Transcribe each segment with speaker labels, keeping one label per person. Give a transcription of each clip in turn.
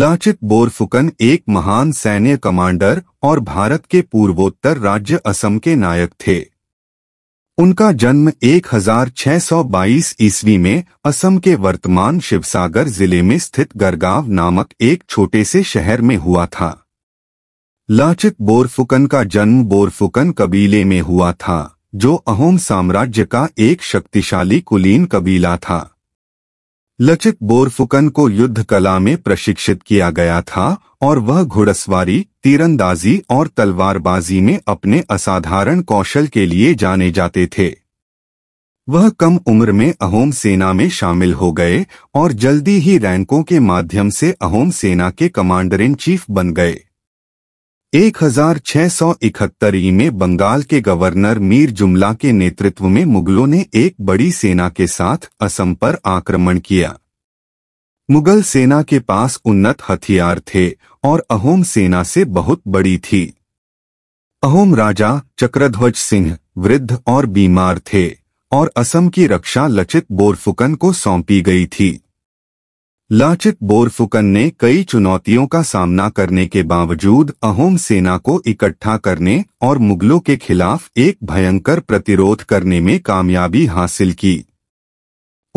Speaker 1: लाचित बोरफुकन एक महान सैन्य कमांडर और भारत के पूर्वोत्तर राज्य असम के नायक थे उनका जन्म 1622 ईस्वी में असम के वर्तमान शिवसागर जिले में स्थित गरगांव नामक एक छोटे से शहर में हुआ था लाचित बोरफुकन का जन्म बोरफुकन कबीले में हुआ था जो अहोम साम्राज्य का एक शक्तिशाली कुलीन कबीला था लचित बोरफुकन को युद्ध कला में प्रशिक्षित किया गया था और वह घुड़सवारी तीरंदाजी और तलवारबाजी में अपने असाधारण कौशल के लिए जाने जाते थे वह कम उम्र में अहोम सेना में शामिल हो गए और जल्दी ही रैंकों के माध्यम से अहोम सेना के कमांडर इन चीफ बन गए 1671 ई में बंगाल के गवर्नर मीर जुमला के नेतृत्व में मुगलों ने एक बड़ी सेना के साथ असम पर आक्रमण किया मुगल सेना के पास उन्नत हथियार थे और अहोम सेना से बहुत बड़ी थी अहोम राजा चक्रध्वज सिंह वृद्ध और बीमार थे और असम की रक्षा लचित बोरफुकन को सौंपी गई थी लाचित बोरफुकन ने कई चुनौतियों का सामना करने के बावजूद अहोम सेना को इकट्ठा करने और मुगलों के खिलाफ एक भयंकर प्रतिरोध करने में कामयाबी हासिल की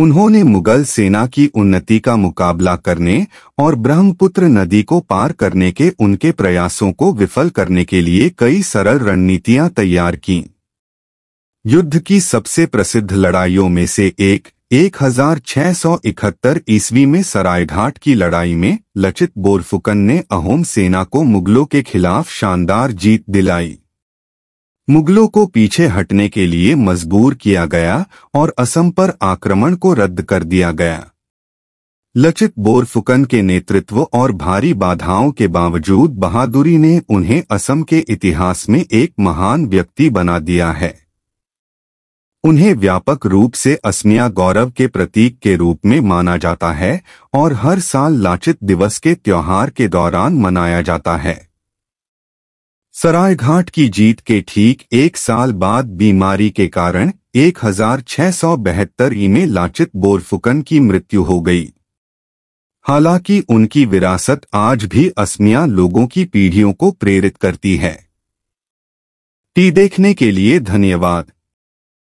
Speaker 1: उन्होंने मुगल सेना की उन्नति का मुकाबला करने और ब्रह्मपुत्र नदी को पार करने के उनके प्रयासों को विफल करने के लिए कई सरल रणनीतियां तैयार की युद्ध की सबसे प्रसिद्ध लड़ाइयों में से एक 1671 ईस्वी में सरायघाट की लड़ाई में लचित बोरफुकन ने अहोम सेना को मुगलों के खिलाफ शानदार जीत दिलाई मुगलों को पीछे हटने के लिए मजबूर किया गया और असम पर आक्रमण को रद्द कर दिया गया लचित बोरफुकन के नेतृत्व और भारी बाधाओं के बावजूद बहादुरी ने उन्हें असम के इतिहास में एक महान व्यक्ति बना दिया है उन्हें व्यापक रूप से असमिया गौरव के प्रतीक के रूप में माना जाता है और हर साल लाचित दिवस के त्योहार के दौरान मनाया जाता है सरायघाट की जीत के ठीक एक साल बाद बीमारी के कारण एक हजार छह सौ बहत्तर ई में लाचित बोरफुकन की मृत्यु हो गई हालांकि उनकी विरासत आज भी असमिया लोगों की पीढ़ियों को प्रेरित करती है टी देखने के लिए धन्यवाद